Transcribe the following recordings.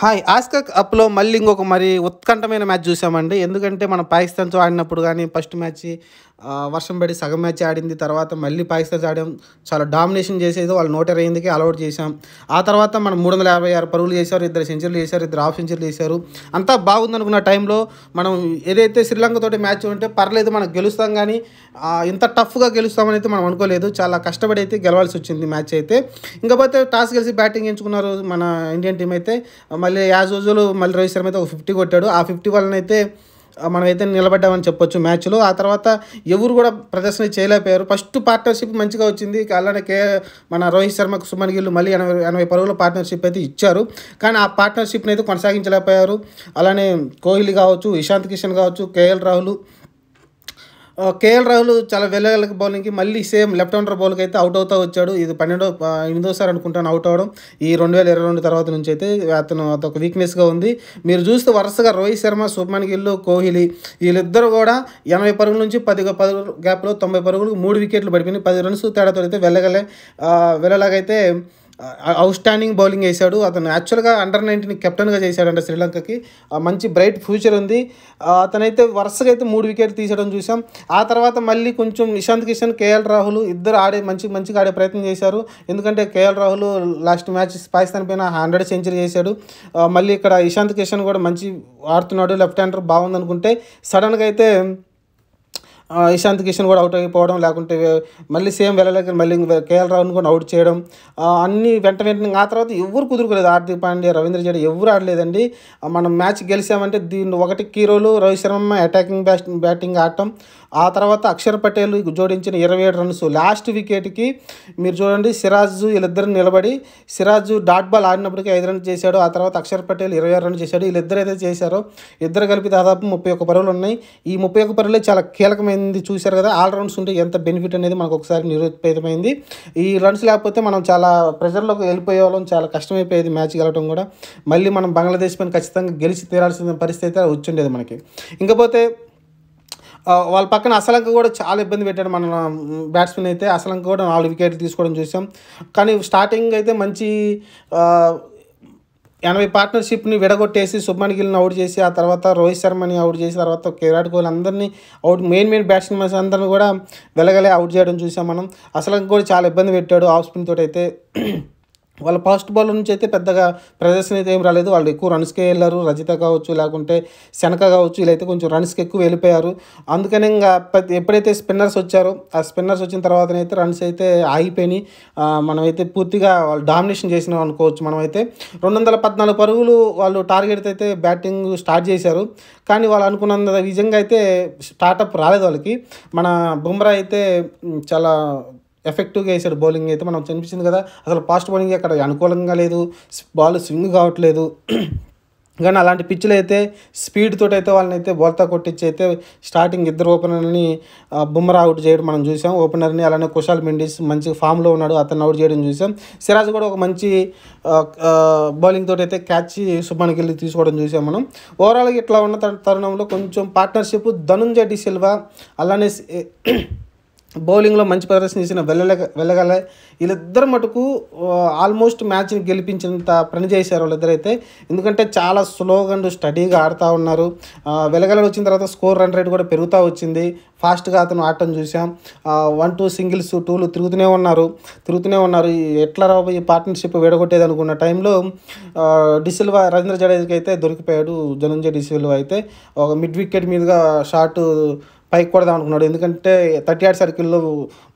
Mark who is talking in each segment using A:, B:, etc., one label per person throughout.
A: hi ఆస్కా అప్లో మళ్ళీ ఇంకొక మరి ఉత్కంఠమైన మ్యాచ్ చూసామండి ఎందుకంటే మనం పాకిస్తాన్తో ఆడినప్పుడు కానీ ఫస్ట్ మ్యాచ్ వర్షం పడి సగం మ్యాచ్ ఆడింది తర్వాత మళ్ళీ పాకిస్తాన్ ఆడడం చాలా డామినేషన్ చేసేది వాళ్ళు నూట ఇరవై ఎనిమిదికి అలౌట్ చేశాం ఆ తర్వాత మనం మూడు వందల యాభై ఆరు పరుగులు చేశారు ఇద్దరు సెంచరీలు చేశారు ఇద్దరు హాఫ్ సెంచరీలు చేశారు అంతా బాగుందనుకున్న టైంలో మనం ఏదైతే శ్రీలంకతోటి మ్యాచ్ ఉంటే పర్లేదు మనం గెలుస్తాం కానీ ఇంత టఫ్గా గెలుస్తామని అయితే మనం అనుకోలేదు చాలా కష్టపడి అయితే గెలవాల్సి వచ్చింది మ్యాచ్ అయితే ఇంకపోతే టాస్ గెలిచి బ్యాటింగ్ ఎంచుకున్నారు మన ఇండియన్ టీం అయితే మళ్ళీ యాజ్ రోజులు మళ్ళీ రోహిత్ శర్మ అయితే ఒక ఫిఫ్టీ కొట్టాడు ఆ ఫిఫ్టీ వలన అయితే మనమైతే నిలబడ్డామని చెప్పొచ్చు మ్యాచ్లో ఆ తర్వాత ఎవరు కూడా ప్రదర్శన చేయలేకపోయారు ఫస్ట్ పార్ట్నర్షిప్ మంచిగా వచ్చింది అలానే కే మన రోహిత్ శర్మకు సుమన్ గిల్లు మళ్ళీ ఎనభై ఎనభై పరుగుల పార్ట్నర్షిప్ అయితే ఇచ్చారు కానీ ఆ పార్ట్నర్షిప్ని అయితే కొనసాగించలేకపోయారు అలానే కోహ్లీ కావచ్చు ఇషాంత్ కిషన్ కావచ్చు కేఎల్ రాహుల్ కేఎల్ రాహుల్ చాలా వెళ్ళగలక బౌలింగ్కి మళ్ళీ సేమ్ లెఫ్ట్ హౌండర్ బౌల్కి అయితే అవుట్ అవుతా వచ్చాడు ఇది పన్నెండో ఎనిమిదోసారి అనుకుంటాను అవుట్ అవడం ఈ రెండు వేల ఇరవై రెండు తర్వాత నుంచి అయితే అతను అదొక వీక్నెస్గా ఉంది మీరు చూస్తే వరుసగా రోహిత్ శర్మ శుభ్మన్ గిల్లు కోహ్లీ వీళ్ళిద్దరు కూడా ఎనభై పరుగుల నుంచి పది పరుగు గ్యాప్లో తొంభై పరుగులు మూడు వికెట్లు పడిపోయినాయి పది రన్స్ తేడాతో అయితే వెళ్ళగలే వెళ్ళలాగైతే అవుట్ స్టాండింగ్ బౌలింగ్ వేశాడు అతను యాక్చువల్గా అండర్ నైన్టీన్ కెప్టెన్గా చేశాడంట శ్రీలంకకి మంచి బ్రైట్ ఫ్యూచర్ ఉంది అతనైతే వరుసగా అయితే మూడు వికెట్లు తీసేయడం చూసాం ఆ తర్వాత మళ్ళీ కొంచెం ఇషాంత్ కిషన్ కేఎల్ రాహుల్ ఇద్దరు ఆడే మంచి మంచిగా ఆడే ప్రయత్నం చేశారు ఎందుకంటే KL Rahul last match Pakistan పైన హండ్రెడ్ సెంచరీ చేశాడు మళ్ళీ ఇక్కడ ఇషాంత్ కిషన్ కూడా మంచి ఆడుతున్నాడు లెఫ్ట్ హ్యాండర్ బాగుందనుకుంటే సడన్గా అయితే ఇషాంత్ కిషన్ కూడా అవుట్ అయిపోవడం లేకుంటే మళ్ళీ సేమ్ వెళ్ళలేక మళ్ళీ కేఎల్ రావును కూడా అవుట్ చేయడం అన్ని వెంట వెంటనే ఆ తర్వాత ఎవరు కుదురుకోలేదు హార్దిక్ పాండ్యా రవీంద్ర జడే ఎవరు ఆడలేదండి మనం మ్యాచ్ గెలిచామంటే దీన్ని ఒకటి కీరోలు రోహిత్ శర్మ అటాకింగ్ బ్యాటింగ్ ఆడటం ఆ తర్వాత అక్షర్ పటేల్ జోడించిన ఇరవై ఏడు రన్స్ లాస్ట్ వికెట్కి మీరు చూడండి సిరాజు వీళ్ళిద్దరు నిలబడి సిరాజ్ డాట్ బాల్ ఆడినప్పటికీ ఐదు రన్స్ చేశాడు ఆ తర్వాత అక్షర్ పటేల్ ఇరవై ఆరు రన్స్ చేశాడు వీళ్ళిద్దరు అయితే చేశారో ఇద్దరు కలిపి దాదాపు ముప్పై ఒక్క పరువులు ఉన్నాయి ఈ ముప్పై ఒక్క పరుగులే చాలా కీలకమైన ఏమైంది చూశారు కదా ఆల్ రౌండ్స్ ఉంటే ఎంత బెనిఫిట్ అనేది మనకు ఒకసారి నిరూపితమైంది ఈ రన్స్ లేకపోతే మనం చాలా ప్రెజర్లోకి వెళ్ళిపోయే వాళ్ళం చాలా కష్టమైపోయేది మ్యాచ్ గెలవడం కూడా మళ్ళీ మనం బంగ్లాదేశ్ పైన ఖచ్చితంగా గెలిచి తీరాల్సిన పరిస్థితి వచ్చిండేది మనకి ఇంకపోతే వాళ్ళ పక్కన అసలంక కూడా చాలా ఇబ్బంది పెట్టాడు మన బ్యాట్స్మెన్ అయితే అసలంక కూడా నాలుగు వికెట్లు తీసుకోవడం చూసాం కానీ స్టార్టింగ్ అయితే మంచి ఎనభై పార్ట్నర్షిప్ని విడగొట్టేసి శుభ్మన్ గిల్ని అవుట్ చేసి ఆ తర్వాత రోహిత్ శర్మని అవుట్ చేసిన తర్వాత విరాట్ కోహ్లీ అందరినీ అవుట్ మెయిన్ మెయిన్ బ్యాట్స్మెన్స్ అందరిని కూడా వెళ్ళగలే అవుట్ చేయడం చూసాం మనం అసలు కూడా చాలా ఇబ్బంది పెట్టాడు ఆఫ్ స్పిన్ తోటైతే అయితే వాళ్ళ ఫాస్ట్ బౌలర్ నుంచి అయితే పెద్దగా ప్రదర్శన అయితే ఏం రాలేదు వాళ్ళు ఎక్కువ రన్స్కే వెళ్ళారు రజిత కావచ్చు లేకుంటే శనక కావచ్చు వీళ్ళైతే కొంచెం రన్స్కి ఎక్కువ వెళ్ళిపోయారు అందుకని ఇంకా ఎప్పుడైతే స్పిన్నర్స్ వచ్చారో ఆ స్పిన్నర్స్ వచ్చిన తర్వాతనైతే రన్స్ అయితే ఆగిపోయినాయి మనమైతే పూర్తిగా వాళ్ళు డామినేషన్ చేసినాం అనుకోవచ్చు మనమైతే రెండు వందల పద్నాలుగు పరుగులు వాళ్ళు టార్గెట్ అయితే బ్యాటింగ్ స్టార్ట్ చేశారు కానీ వాళ్ళు అనుకున్నంత విజంగా అయితే స్టార్టప్ రాలేదు వాళ్ళకి మన బుమ్రా అయితే చాలా ఎఫెక్టివ్గా వేసాడు బౌలింగ్ అయితే మనం చనిపించింది కదా అసలు ఫాస్ట్ బౌలింగ్ అక్కడ అనుకూలంగా లేదు బాల్ స్వింగ్ కావట్లేదు కానీ అలాంటి పిచ్చులు అయితే స్పీడ్ తోటి అయితే వాళ్ళని అయితే బోల్తా కొట్టించి అయితే స్టార్టింగ్ ఇద్దరు ఓపెనర్ని బుమ్రా అవుట్ చేయడం మనం చూసాం ఓపెనర్ని అలానే కుషాల్ మెండిస్ మంచి ఫామ్లో ఉన్నాడు అతన్ని అవుట్ చేయడం చూసాం సిరాజ్ కూడా ఒక మంచి బౌలింగ్ తోటి అయితే క్యాచ్ శుభానికి వెళ్ళి తీసుకోవడం చూసాం మనం ఓవరాల్గా ఇట్లా ఉన్న తరుణంలో కొంచెం పార్ట్నర్షిప్ ధనుంజయ డి సిల్వా అలానే బౌలింగ్లో మంచి ప్రదర్శన చేసిన వెళ్ళలే వెళ్ళగల వీళ్ళిద్దరు మటుకు ఆల్మోస్ట్ మ్యాచ్ని గెలిపించినంత పని చేశారు వాళ్ళిద్దరైతే ఎందుకంటే చాలా స్లోగా అండ్ స్టడీగా ఆడుతూ ఉన్నారు వెలగల వచ్చిన తర్వాత స్కోర్ రన్ రేట్ కూడా పెరుగుతూ వచ్చింది ఫాస్ట్గా అతను ఆడటం చూసాం వన్ టూ సింగిల్స్ టూలు తిరుగుతూనే ఉన్నారు తిరుగుతూనే ఉన్నారు ఎట్లా రాబో ఈ పార్ట్నర్షిప్ విడగొట్టేది అనుకున్న టైంలో డిసిల్వా రవీంద్ర జడేజ్కి అయితే దొరికిపోయాడు జనంజయ్ డిసిల్వా అయితే ఒక మిడ్ వికెట్ మీదుగా షార్ట్ పైకి కొడదాం అనుకున్నాడు ఎందుకంటే థర్టీ ఆర్ సర్కిల్లో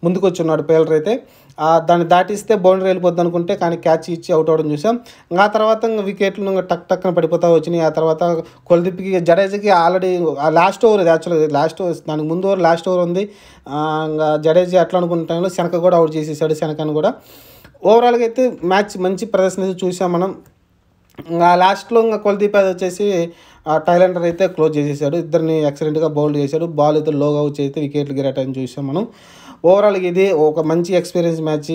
A: ముందుకు వచ్చున్నాడు పేలర్ అయితే దాన్ని దాటిస్తే బౌండరీ వెళ్ళిపోద్ది అనుకుంటే కానీ క్యాచ్ ఇచ్చి అవుట్ అవడం చూసాం ఆ తర్వాత వికెట్లు టక్ టక్న పడిపోతా వచ్చినాయి ఆ తర్వాత కొలదిప్పికి జడేజాకి ఆల్రెడీ లాస్ట్ ఓవర్ యాక్చువల్గా లాస్ట్ ఓవర్ దానికి ముందు ఓవర్ లాస్ట్ ఓవర్ ఉంది ఇంకా జడేజా అట్లా అనుకున్న టైంలో శనక కూడా అవుట్ చేసేసాడు శనకను కూడా ఓవరాల్గా అయితే మ్యాచ్ మంచి ప్రదర్శన చూసాం మనం ఇంకా లాస్ట్లో ఇంకా కుల్దీప్ యాదవ్ వచ్చేసి టైలెండర్ అయితే క్లోజ్ చేసేసాడు ఇద్దరిని ఎక్సలెంట్గా బౌల్డ్ చేశాడు బాల్ అయితే లోగా అవుట్ అయితే వికెట్లు గిరాటని చూసాం మనం ఓవరాల్ ఇది ఒక మంచి ఎక్స్పీరియన్స్ మ్యాచ్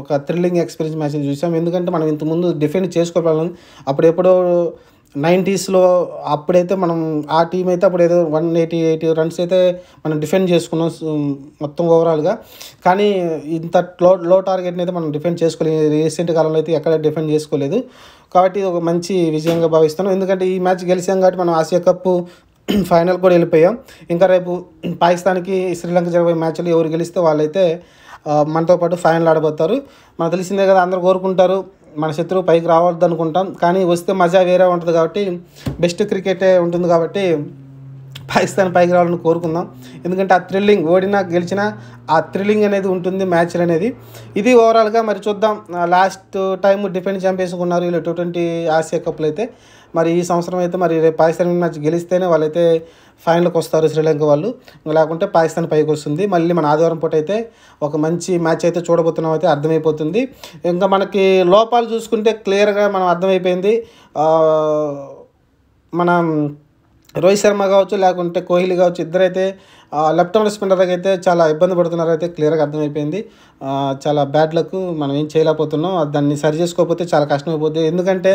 A: ఒక థ్రిల్లింగ్ ఎక్స్పీరియన్స్ మ్యాచ్ చూసాం ఎందుకంటే మనం ఇంతకుముందు డిఫెండ్ చేసుకోగలం అప్పుడెప్పుడో నైంటీస్లో అప్పుడైతే మనం ఆ టీం అయితే అప్పుడు ఏదో వన్ ఎయిటీ ఎయిటీ రన్స్ అయితే మనం డిఫెండ్ చేసుకున్నాం మొత్తం ఓవరాల్గా కానీ ఇంత లో లో టార్గెట్ని అయితే మనం డిఫెండ్ చేసుకోలేదు రీసెంట్ కాలంలో అయితే ఎక్కడ డిఫెండ్ చేసుకోలేదు కాబట్టి ఒక మంచి విజయంగా భావిస్తాను ఎందుకంటే ఈ మ్యాచ్ గెలిచాం కాబట్టి మనం ఆసియా కప్ ఫైనల్ కూడా వెళ్ళిపోయాం ఇంకా రేపు పాకిస్తాన్కి శ్రీలంక జరిగే మ్యాచ్లు ఎవరు గెలిస్తే వాళ్ళైతే మనతో పాటు ఫైనల్ ఆడబోతారు మనకు తెలిసిందే కదా అందరు కోరుకుంటారు మన శత్రువు పైకి రావద్దు అనుకుంటాం కానీ వస్తే మజా వేరే ఉంటుంది కాబట్టి బెస్ట్ క్రికెటే ఉంటుంది కాబట్టి పాకిస్తాన్ పైకి రావాలని కోరుకుందాం ఎందుకంటే ఆ థ్రిల్లింగ్ ఓడినా గెలిచినా ఆ థ్రిల్లింగ్ అనేది ఉంటుంది మ్యాచ్లు అనేది ఇది ఓవరాల్గా మరి చూద్దాం లాస్ట్ టైం డిఫెండ్ ఉన్నారు వీళ్ళు టూ ట్వంటీ ఆసియా కప్లు అయితే మరి ఈ సంవత్సరం అయితే మరి రేపు పాకిస్తాన్ మ్యాచ్ గెలిస్తేనే వాళ్ళైతే ఫైనల్కి వస్తారు శ్రీలంక వాళ్ళు లేకుంటే పాకిస్తాన్ పైకి వస్తుంది మళ్ళీ మన ఆదివారం పూట అయితే ఒక మంచి మ్యాచ్ అయితే చూడబోతున్నాం అయితే అర్థమైపోతుంది ఇంకా మనకి లోపాలు చూసుకుంటే క్లియర్గా మనం అర్థమైపోయింది మనం రోహిత్ శర్మ కావచ్చు లేకుంటే కోహ్లీ కావచ్చు ఇద్దరైతే లెఫ్ట్ హ్యాండ్ స్పిన్నర్ అయితే చాలా ఇబ్బంది పడుతున్నారు అయితే క్లియర్గా అర్థమైపోయింది చాలా బ్యాడ్ లక్ మనం ఏం చేయలేకపోతున్నాం దాన్ని సరి చేసుకోకపోతే చాలా కష్టం అయిపోతుంది ఎందుకంటే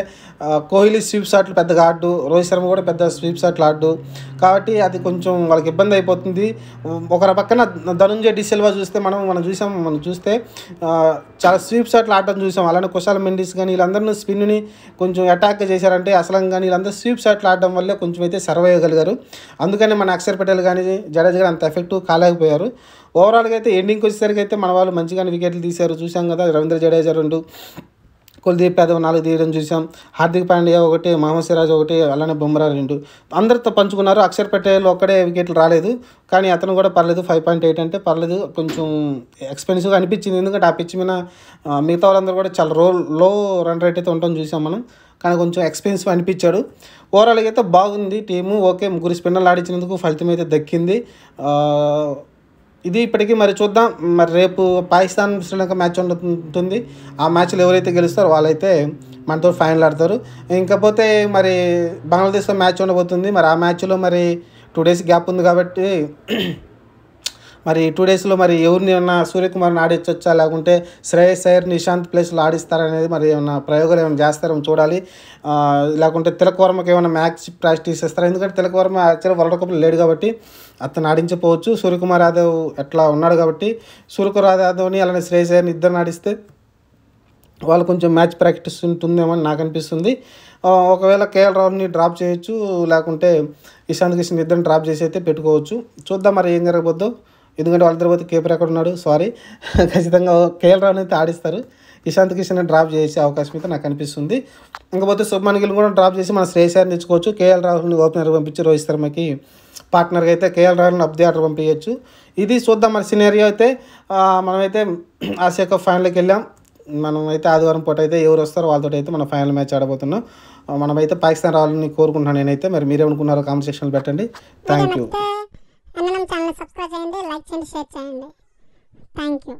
A: కోహ్లీ స్వీప్ షాట్లు పెద్దగా ఆడు రోహిత్ శర్మ కూడా పెద్ద స్వీప్ షాట్లు ఆడు కాబట్టి అది కొంచెం వాళ్ళకి ఇబ్బంది అయిపోతుంది ఒకరి పక్కన ధనుంజయ డిసిల్వా చూస్తే మనం మనం చూసాం మనం చూస్తే చాలా స్వీప్ షాట్లు ఆడటం చూసాం అలానే కుశాల మెండిస్ కానీ వీళ్ళందరినీ స్పిన్ని కొంచెం అటాక్ చేశారంటే అసలం కానీ వీళ్ళందరూ స్వీప్ షాట్లు ఆడడం వల్లే కొంచెం అయితే సర్వ్ అయ్యగలిగారు అందుకని మన అక్షర్ పటేల్ కానీ జడేజ్ దగ్గర అంత ఎఫెక్టివ్ కాలేకపోయారు ఓవరాల్గా అయితే ఎండింగ్కి వచ్చేసరికి అయితే మన వాళ్ళు మంచిగానే వికెట్లు తీశారు చూసాం కదా రవీంద్ర జడేజా రెండు కుల్దీప్ యాదవ్ నాలుగు తీయడం చూసాం హార్దిక్ పాండ్యా ఒకటి మహమ్మద్ సిరాజ్ ఒకటి అలానే బొమ్మరా రెండు అందరితో పంచుకున్నారు అక్షర్ పటేల్ ఒక్కడే వికెట్లు రాలేదు కానీ అతను కూడా పర్లేదు ఫైవ్ పాయింట్ ఎయిట్ అంటే పర్లేదు కొంచెం ఎక్స్పెన్సివ్గా అనిపించింది ఎందుకంటే ఆ పిచ్చి మీద మిగతా వాళ్ళందరూ కూడా చాలా రో లో రన్ రేట్ అయితే ఉంటాం చూసాం మనం కానీ కొంచెం ఎక్స్పెన్సివ్ అనిపించాడు ఓవరాల్ అయితే బాగుంది టీము ఓకే ముగ్గురు స్పిన్నర్లు ఆడించినందుకు ఫలితం అయితే దక్కింది ఇది ఇప్పటికీ మరి చూద్దాం మరి రేపు పాకిస్తాన్ శ్రీలంక మ్యాచ్ ఉంటుంది ఆ మ్యాచ్లు ఎవరైతే గెలుస్తారో వాళ్ళైతే మనతో ఫైనల్ ఆడతారు ఇంకపోతే మరి బంగ్లాదేశ్తో మ్యాచ్ ఉండబోతుంది మరి ఆ మ్యాచ్లో మరి టూ డేస్ గ్యాప్ ఉంది కాబట్టి మరి టూ డేస్లో మరి ఎవరిని ఏమన్నా సూర్యకుమార్ని ఆడించొచ్చా లేకుంటే శ్రేయస్ సైర్ నిశాంత్ ప్లేస్లో ఆడిస్తారనేది మరి ఏమన్నా ప్రయోగాలు ఏమైనా చేస్తారని చూడాలి లేకుంటే తిలక్ వర్మకి ఏమైనా మ్యాచ్ ప్రాక్టీస్ ఇస్తారా ఎందుకంటే తిలక్ వర్మ యాక్చువల్గా వరల్డ్ కప్లో లేడు కాబట్టి అతను ఆడించపోవచ్చు సూర్యకుమార్ యాదవ్ ఎట్లా ఉన్నాడు కాబట్టి సూర్యకుమార్ యాదవ్ని అలానే శ్రేయస్ సైర్ని ఇద్దరిని ఆడిస్తే వాళ్ళు కొంచెం మ్యాచ్ ప్రాక్టీస్ ఉంటుందేమో అని నాకు అనిపిస్తుంది ఒకవేళ కేఎల్ రావుల్ని డ్రాప్ చేయొచ్చు లేకుంటే ఇషాంత్ కిషన్ ఇద్దరిని డ్రాప్ చేసి అయితే పెట్టుకోవచ్చు చూద్దాం మరి ఏం జరగబోద్దు ఎందుకంటే వాళ్ళ తర్వాత కేపర్ ఎక్కడ ఉన్నాడు సారీ ఖచ్చితంగా కేఎల్ రావు అయితే ఆడిస్తారు ఇషాంత్ కిషన్ డ్రాప్ చేసే అవకాశం అయితే నాకు అనిపిస్తుంది ఇంకపోతే శుభమన్ గిల్ కూడా డ్రాప్ చేసి మన శ్రేయస్యాన్ని తెచ్చుకోవచ్చు కేఎల్ రాహుల్ని ఓపెనర్ పంపించి రోహిత్ శర్మకి పార్ట్నర్గా అయితే కేఎల్ రాహుల్ని అప్ ది పంపించవచ్చు ఇది చూద్దాం మన సినేరియో అయితే మనమైతే ఆసియా కప్ ఫైనల్కి వెళ్ళాం మనమైతే ఆదివారం పూట అయితే ఎవరు వస్తారో వాళ్ళతో అయితే మన ఫైనల్ మ్యాచ్ ఆడబోతున్నాం మనమైతే పాకిస్తాన్ రావాలని కోరుకుంటున్నాను నేనైతే మరి మీరేమనుకున్నారో కామెంట్ పెట్టండి థ్యాంక్ యూ సబ్స్క్రైబ్ చేయండి లైక్ చేయండి షేర్ చేయండి థ్యాంక్ యూ